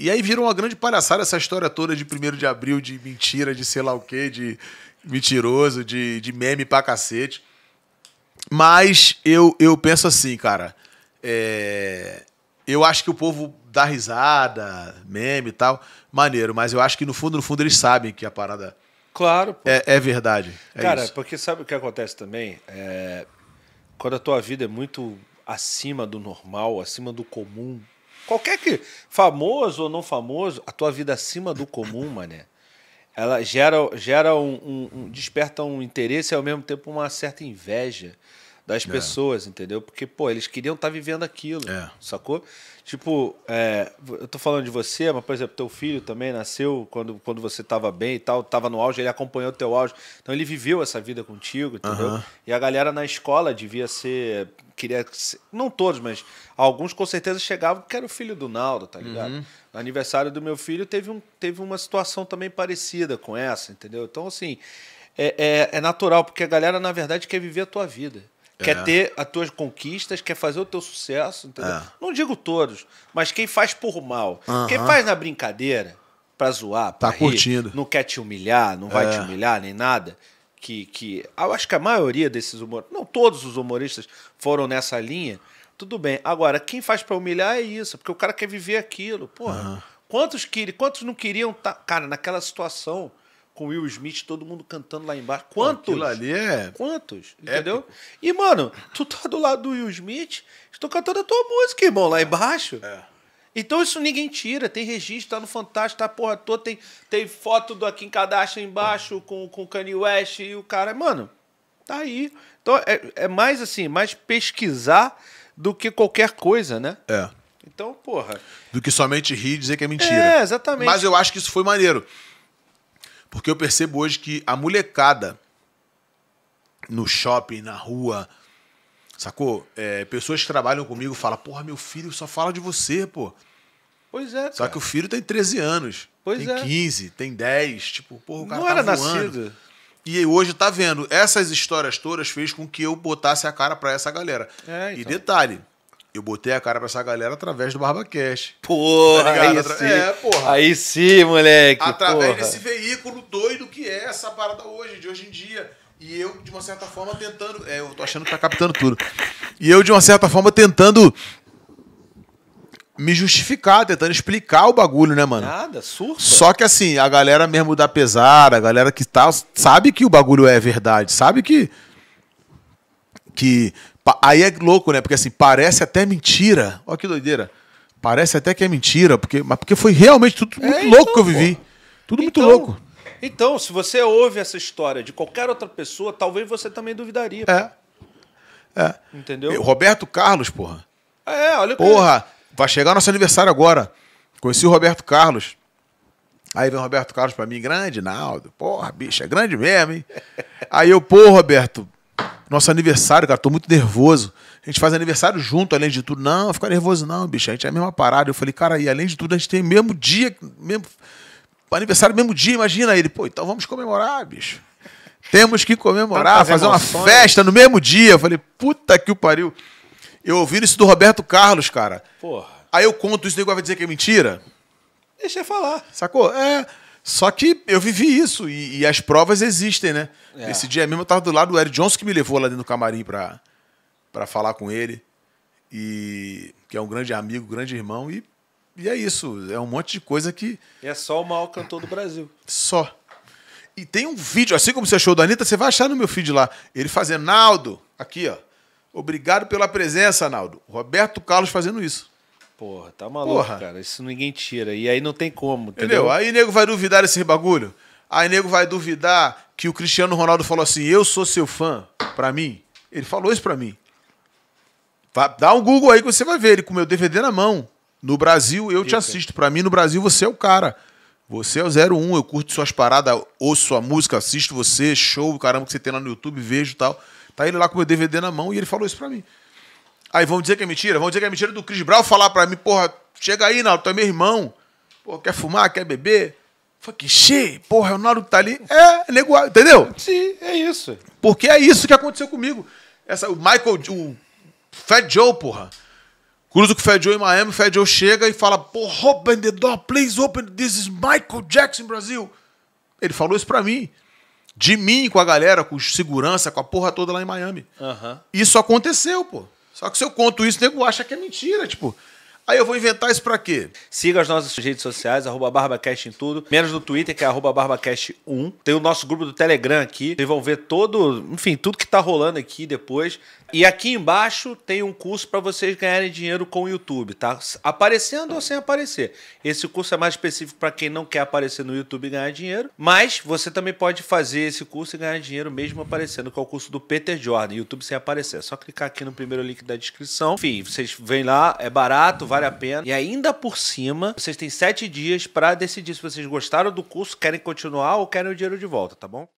E, aí virou uma grande palhaçada essa história toda de 1 de abril, de mentira, de sei lá o quê, de mentiroso, de, de meme pra cacete. Mas eu, eu penso assim, cara. É, eu acho que o povo dá risada, meme e tal, maneiro, mas eu acho que no fundo, no fundo, eles sabem que a parada. Claro. É, é, verdade. É cara, isso. porque sabe o que acontece também? É, quando a tua vida é muito acima do normal, acima do comum, Qualquer que. Famoso ou não famoso, a tua vida acima do comum, mané. Ela gera, gera um, um, um desperta um interesse e ao mesmo tempo uma certa inveja das é. pessoas, entendeu? Porque, pô, eles queriam estar tá vivendo aquilo, é. sacou? Tipo, é, eu tô falando de você, mas, por exemplo, teu filho também nasceu quando, quando você tava bem e tal, tava no auge, ele acompanhou teu auge. Então ele viveu essa vida contigo, entendeu? E a galera na escola devia ser. Queria ser, não todos, mas alguns com certeza chegavam porque era o filho do Naldo, tá ligado? Uhum. No aniversário do meu filho teve, um, teve uma situação também parecida com essa, entendeu? Então, assim, é, é, é natural, porque a galera, na verdade, quer viver a tua vida. Quer é. ter as tuas conquistas, quer fazer o teu sucesso, entendeu? É. Não digo todos, mas quem faz por mal. Uh -huh. Quem faz na brincadeira, pra zoar, tá pra tá rir, curtindo. não quer te humilhar, não vai te é. humilhar nem nada que, que eu acho que a maioria desses humoristas, não todos os humoristas foram nessa linha, tudo bem. Agora, quem faz para humilhar é isso, porque o cara quer viver aquilo. Porra, quantos, quantos não queriam estar, tá, cara, naquela situação? com Will Smith, todo mundo cantando lá embaixo. Quantos? Aquilo ali é. Quantos? Entendeu? Épico. E, mano, tu tá do lado do Will Smith, estou tá cantando a tua música, irmão, lá embaixo. É. Então isso ninguém tira, tem registro, tá no Fantástico, tá porra toda, tem, tem foto do Kim Kardashian embaixo com, com Kanye West e o cara, mano, tá aí. Então é, é mais assim, mais pesquisar do que qualquer coisa, né? É. Então, porra. Do que somente rir e dizer que é mentira. É, exatamente. Mas eu acho que isso foi maneiro. Porque eu percebo hoje que a molecada no shopping, na rua, sacou? É, pessoas que trabalham comigo falam, porra, meu filho só fala de você, pô. Pois é. Cara. Só que o filho tem 13 anos. Pois tem é. 15, tem 10. Tipo, porra, o cara Não tá era voando. nascido. E hoje tá vendo. Essas histórias todas fez com que eu botasse a cara pra essa galera. É, então. E detalhe, eu botei a cara pra essa galera através do BarbaCast. Porra, tá aí Atra... sim. É, porra. Aí sim, moleque. Através porra. desse veículo doido que é essa parada hoje, de hoje em dia. E eu, de uma certa forma, tentando. É, eu tô achando que tá captando tudo. E eu, de uma certa forma, tentando me justificar, tentando explicar o bagulho, né, mano? Nada, surto. Só que assim, a galera mesmo da pesada, a galera que tá, sabe que o bagulho é verdade, sabe que que aí é louco, né? Porque assim, parece até mentira. Olha que doideira. Parece até que é mentira, porque, mas porque foi realmente tudo muito é, então, louco que eu vivi. Tudo então, muito louco. Então, se você ouve essa história de qualquer outra pessoa, talvez você também duvidaria. É. é. Entendeu? Roberto Carlos, porra. É, olha Porra, que... vai chegar nosso aniversário agora. Conheci o Roberto Carlos. Aí vem o Roberto Carlos pra mim, grande, Naldo. Porra, bicho, é grande mesmo, hein? Aí eu, pô, Roberto, nosso aniversário, cara, tô muito nervoso. A gente faz aniversário junto, além de tudo. Não, fica nervoso não, bicho. A gente é a mesma parada. Eu falei, cara, e além de tudo, a gente tem mesmo dia, mesmo aniversário mesmo dia, imagina ele. Pô, então vamos comemorar, bicho. Temos que comemorar, fazer uma festa no mesmo dia. Eu falei, puta que o pariu. Eu ouvi isso do Roberto Carlos, cara. Porra. Aí eu conto isso, nego vai dizer que é mentira. Deixa eu falar. Sacou? É. Só que eu vivi isso e, e as provas existem, né? É. Esse dia mesmo eu tava do lado do Eric Johnson que me levou lá dentro do camarim pra, pra falar com ele. E que é um grande amigo, grande irmão. E, e é isso. É um monte de coisa que. é só o maior cantor do Brasil. Só. E tem um vídeo, assim como você achou da Anitta, você vai achar no meu feed lá. Ele fazendo, Naldo, aqui, ó. Obrigado pela presença, Naldo. Roberto Carlos fazendo isso. Porra, tá maluco, Porra. cara. Isso ninguém tira. E aí não tem como, entendeu? entendeu? Aí nego vai duvidar desse bagulho. Aí nego vai duvidar que o Cristiano Ronaldo falou assim: "Eu sou seu fã". Para mim, ele falou isso para mim. dá um Google aí que você vai ver ele com meu DVD na mão. No Brasil eu Eita. te assisto. Para mim no Brasil você é o cara. Você é o 01, eu curto suas paradas, ouço sua música, assisto você, show, caramba que você tem lá no YouTube, vejo e tal. Tá ele lá com meu DVD na mão e ele falou isso para mim. Aí vão dizer que é mentira? Vão dizer que é mentira do Chris Brown falar para mim, porra, chega aí, Naldo, tu é meu irmão. Pô, quer fumar, quer beber? Fuck shit, porra, o Naldo tá ali. É, negócio, entendeu? Sim, é isso. Porque é isso que aconteceu comigo. Essa, o Michael, o Fat Joe, porra. Cruzo com o Fed Joe em Miami, o Fed Joe chega e fala, porra, open the door, please open, this is Michael Jackson Brasil. Ele falou isso pra mim de mim com a galera, com segurança, com a porra toda lá em Miami. Isso aconteceu, pô. Só que se eu conto isso, o nego acha que é mentira. Tipo, Aí eu vou inventar isso para quê? Siga as nossas redes sociais, arroba BarbaCast em tudo, menos no Twitter, que é arroba BarbaCast1. Tem o nosso grupo do Telegram aqui, vocês vão ver todo, enfim, tudo que tá rolando aqui depois. E aqui embaixo tem um curso para vocês ganharem dinheiro com o YouTube, tá? Aparecendo ou sem aparecer. Esse curso é mais específico para quem não quer aparecer no YouTube e ganhar dinheiro, mas você também pode fazer esse curso e ganhar dinheiro mesmo aparecendo, que é o curso do Peter Jordan, YouTube sem aparecer. É só clicar aqui no primeiro link da descrição. Enfim, vocês vêm lá, é barato, vai vale a pena. E ainda por cima, vocês têm sete dias para decidir se vocês gostaram do curso, querem continuar ou querem o dinheiro de volta, tá bom?